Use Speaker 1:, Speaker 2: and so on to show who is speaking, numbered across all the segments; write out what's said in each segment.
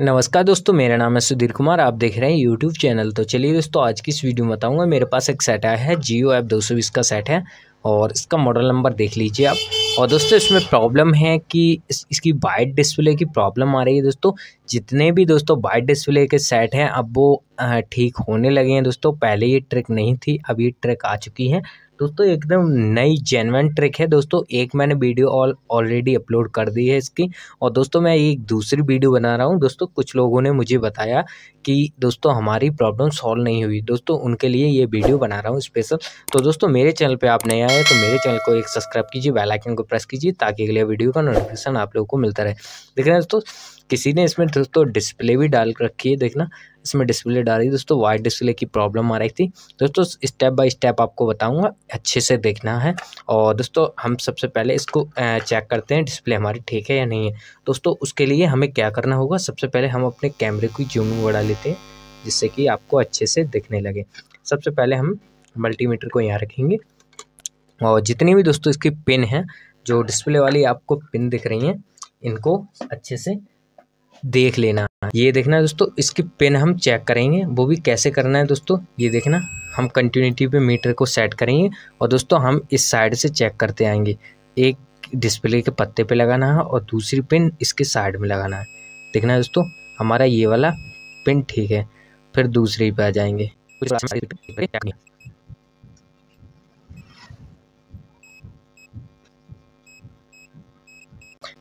Speaker 1: नमस्कार दोस्तों मेरा नाम है सुधीर कुमार आप देख रहे हैं यूट्यूब चैनल तो चलिए दोस्तों आज की इस वीडियो में बताऊंगा मेरे पास एक सेट आया है जियो ऐप 220 का सेट है और इसका मॉडल नंबर देख लीजिए आप और दोस्तों इसमें प्रॉब्लम है कि इस, इसकी वाइट डिस्प्ले की प्रॉब्लम आ रही है दोस्तों जितने भी दोस्तों वाइट डिस्प्ले के सेट हैं अब वो ठीक होने लगे हैं दोस्तों पहले ये ट्रिक नहीं थी अब ये ट्रिक आ चुकी है दोस्तों एकदम नई जेनवन ट्रिक है दोस्तों एक मैंने वीडियो ऑल ऑलरेडी अपलोड कर दी है इसकी और दोस्तों मैं एक दूसरी वीडियो बना रहा हूँ दोस्तों कुछ लोगों ने मुझे बताया कि दोस्तों हमारी प्रॉब्लम सॉल्व नहीं हुई दोस्तों उनके लिए ये वीडियो बना रहा हूँ स्पेशल तो दोस्तों मेरे चैनल पर आप नए आए तो मेरे चैनल को एक सब्सक्राइब कीजिए बेलाइकन को प्रेस कीजिए ताकि अगले वीडियो का नोटिफिकेशन आप लोगों को मिलता रहे देख रहे हैं दोस्तों किसी ने इसमें दोस्तों डिस्प्ले भी डाल रखी है देखना इसमें डिस्प्ले डाल रही दोस्तों वाइट डिस्प्ले की प्रॉब्लम आ रही थी दोस्तों स्टेप बाय स्टेप आपको बताऊंगा अच्छे से देखना है और दोस्तों हम सबसे पहले इसको चेक करते हैं डिस्प्ले हमारी ठीक है या नहीं है दोस्तों उसके लिए हमें क्या करना होगा सबसे पहले हम अपने कैमरे की जूमिंग बढ़ा लेते हैं जिससे कि आपको अच्छे से दिखने लगे सबसे पहले हम मल्टीमीटर को यहाँ रखेंगे और जितनी भी दोस्तों इसकी पिन है जो डिस्प्ले वाली आपको पिन दिख रही हैं इनको अच्छे से देख लेना ये देखना दोस्तों इसकी पिन हम चेक करेंगे वो भी कैसे करना है दोस्तों ये देखना हम कंटिन्यूटी पे मीटर को सेट करेंगे और दोस्तों हम इस साइड से चेक करते आएंगे एक डिस्प्ले के पत्ते पे लगाना है और दूसरी पिन इसके साइड में लगाना है देखना है दोस्तों हमारा ये वाला पिन ठीक है फिर दूसरी पे आ जाएंगे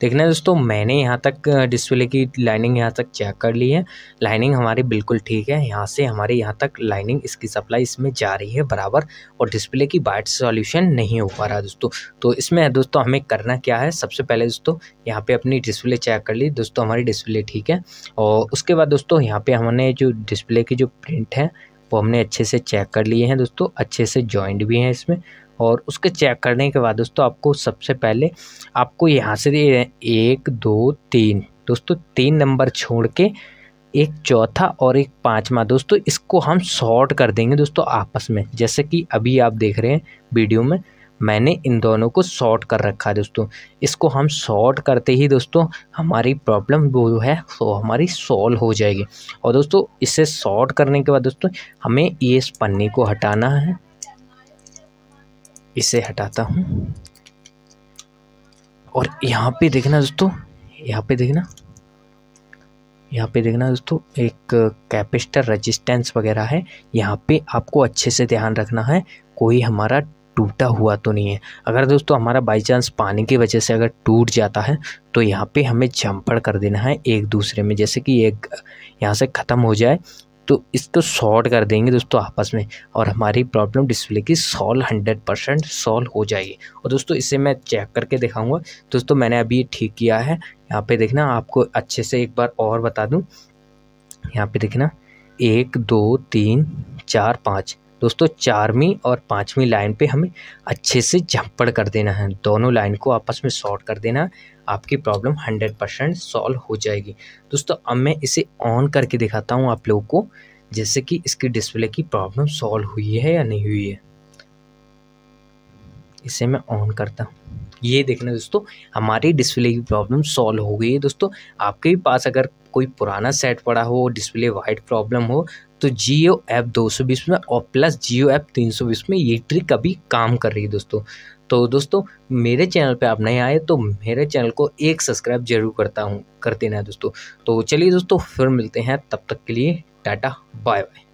Speaker 1: देखना दोस्तों मैंने यहाँ तक डिस्प्ले की लाइनिंग यहाँ तक चेक कर ली है लाइनिंग हमारी बिल्कुल ठीक है यहाँ से हमारे यहाँ तक लाइनिंग इसकी सप्लाई इसमें जा रही है बराबर और डिस्प्ले की बाइट सॉल्यूशन नहीं हो पा रहा दोस्तों तो इसमें दोस्तों हमें करना क्या है सबसे पहले दोस्तों यहाँ पर अपनी डिस्प्ले चेक कर ली दोस्तों हमारी डिस्प्ले ठीक है और उसके बाद दोस्तों यहाँ पर हमने जो डिस्प्ले की जो प्रिंट है वो हमने अच्छे से चेक कर लिए हैं दोस्तों अच्छे से जॉइंट भी हैं इसमें और उसके चेक करने के बाद दोस्तों आपको सबसे पहले आपको यहाँ से एक दो तीन दोस्तों तीन नंबर छोड़ के एक चौथा और एक पाँचवा दोस्तों इसको हम शॉर्ट कर देंगे दोस्तों आपस में जैसे कि अभी आप देख रहे हैं वीडियो में मैंने इन दोनों को शॉर्ट कर रखा है दोस्तों इसको हम शॉर्ट करते ही दोस्तों हमारी प्रॉब्लम वो है वो हमारी सॉल्व हो जाएगी और दोस्तों इसे शॉर्ट करने के बाद दोस्तों हमें इस पन्ने को हटाना है इसे हटाता हूँ और यहाँ पे देखना दोस्तों यहाँ पे देखना यहाँ पे देखना दोस्तों एक कैपेसिटर रेजिस्टेंस वगैरह है यहाँ पे आपको अच्छे से ध्यान रखना है कोई हमारा टूटा हुआ तो नहीं है अगर दोस्तों हमारा बाई चांस पानी की वजह से अगर टूट जाता है तो यहाँ पे हमें झम्पड़ कर देना है एक दूसरे में जैसे कि एक यहाँ से ख़त्म हो जाए तो इसको तो सॉर्ट कर देंगे दोस्तों आपस में और हमारी प्रॉब्लम डिस्प्ले की सॉल्व हंड्रेड परसेंट सॉल्व हो जाएगी और दोस्तों इसे मैं चेक करके दिखाऊंगा दोस्तों मैंने अभी ठीक किया है यहाँ पे देखना आपको अच्छे से एक बार और बता दूँ यहाँ पे देखना एक दो तीन चार पाँच दोस्तों चारवीं और पाँचवीं लाइन पे हमें अच्छे से झंपड़ कर देना है दोनों लाइन को आपस में शॉर्ट कर देना आपकी प्रॉब्लम हंड्रेड परसेंट सॉल्व हो जाएगी दोस्तों अब मैं इसे ऑन करके दिखाता हूँ आप लोगों को जैसे कि इसकी डिस्प्ले की प्रॉब्लम सॉल्व हुई है या नहीं हुई है इसे मैं ऑन करता हूँ ये देखना दोस्तों हमारी डिस्प्ले की प्रॉब्लम सॉल्व हो गई है दोस्तों आपके पास अगर कोई पुराना सेट पड़ा हो डिस्प्ले वाइट प्रॉब्लम हो तो जियो ऐप दो में और प्लस जियो ऐप तीन में ये ट्रिक अभी काम कर रही है दोस्तों तो दोस्तों मेरे चैनल पे आप नए आए तो मेरे चैनल को एक सब्सक्राइब जरूर करता हूँ कर देना दोस्तों तो चलिए दोस्तों फिर मिलते हैं तब तक के लिए टाटा बाय बाय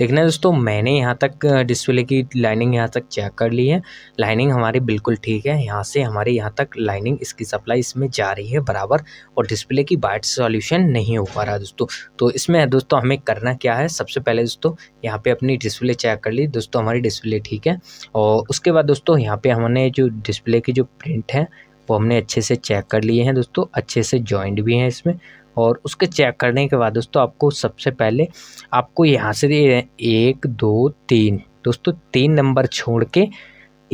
Speaker 1: देखना दोस्तों मैंने यहाँ तक डिस्प्ले की लाइनिंग यहाँ तक चेक कर ली है लाइनिंग हमारी बिल्कुल ठीक है यहाँ से हमारे यहाँ तक लाइनिंग इसकी सप्लाई इसमें जा रही है बराबर और डिस्प्ले की बाइट सॉल्यूशन नहीं हो पा रहा दोस्तों तो इसमें दोस्तों हमें करना क्या है सबसे पहले दोस्तों यहाँ पर अपनी डिस्प्ले चेक कर ली दोस्तों हमारी डिस्प्ले ठीक है और उसके बाद दोस्तों यहाँ पर हमने जो डिस्प्ले की जो प्रिंट है वो हमने अच्छे से चेक कर लिए हैं दोस्तों अच्छे से जॉइंट भी हैं इसमें और उसके चेक करने के बाद दोस्तों आपको सबसे पहले आपको यहाँ से एक दो तीन दोस्तों तीन नंबर छोड़ के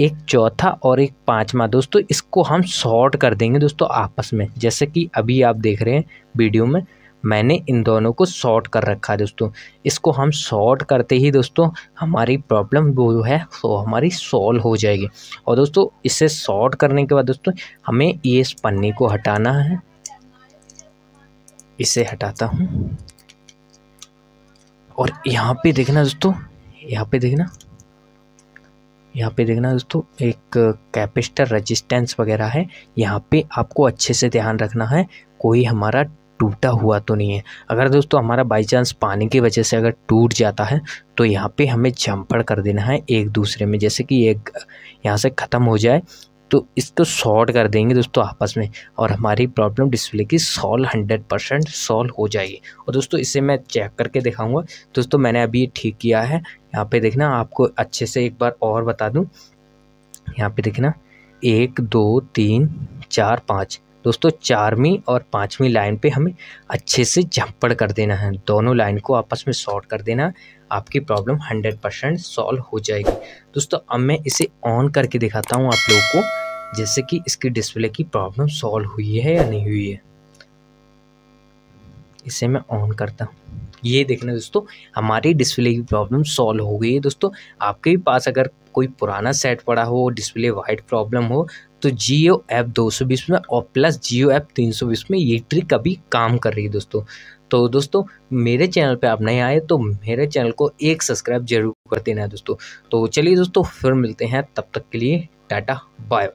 Speaker 1: एक चौथा और एक पाँचवा दोस्तों इसको हम शॉर्ट कर देंगे दोस्तों आपस में जैसे कि अभी आप देख रहे हैं वीडियो में मैंने इन दोनों को शॉर्ट कर रखा है दोस्तों इसको हम शॉर्ट करते ही दोस्तों हमारी प्रॉब्लम जो है वो हमारी सॉल्व हो जाएगी और दोस्तों इसे शॉर्ट करने के बाद दोस्तों हमें ये इस पन्नी को हटाना है इसे हटाता हूँ और यहाँ पे देखना दोस्तों यहाँ पे देखना यहाँ पे देखना दोस्तों एक कैपेसिटर रेजिस्टेंस वगैरह है यहाँ पे आपको अच्छे से ध्यान रखना है कोई हमारा टूटा हुआ तो नहीं है अगर दोस्तों हमारा बाई चांस पानी की वजह से अगर टूट जाता है तो यहाँ पे हमें झंपड़ कर देना है एक दूसरे में जैसे कि एक यहाँ से ख़त्म हो जाए तो इसको सॉल्व कर देंगे दोस्तों आपस में और हमारी प्रॉब्लम डिस्प्ले की सॉल्व हंड्रेड परसेंट सॉल्व हो जाएगी और दोस्तों इसे मैं चेक करके दिखाऊंगा दोस्तों मैंने अभी ठीक किया है यहाँ पे देखना आपको अच्छे से एक बार और बता दूँ यहाँ पे देखना एक दो तीन चार पाँच दोस्तों चारवीं और पाँचवीं लाइन पे हमें अच्छे से झंपड़ कर देना है दोनों लाइन को आपस में शॉर्ट कर देना आपकी प्रॉब्लम हंड्रेड परसेंट सॉल्व हो जाएगी दोस्तों अब मैं इसे ऑन करके दिखाता हूँ आप लोगों को जैसे कि इसकी डिस्प्ले की प्रॉब्लम सॉल्व हुई है या नहीं हुई है इसे मैं ऑन करता हूँ ये देखना दोस्तों हमारी डिस्प्ले की प्रॉब्लम सॉल्व हो गई है दोस्तों आपके भी पास अगर कोई पुराना सेट पड़ा हो डिस्प्ले वाइट प्रॉब्लम हो तो जियो ऐप दो में और प्लस जियो ऐप तीन में ये ट्रिक अभी काम कर रही है दोस्तों तो दोस्तों मेरे चैनल पे आप नए आए तो मेरे चैनल को एक सब्सक्राइब जरूर कर देना है दोस्तों तो चलिए दोस्तों फिर मिलते हैं तब तक के लिए टाटा बाय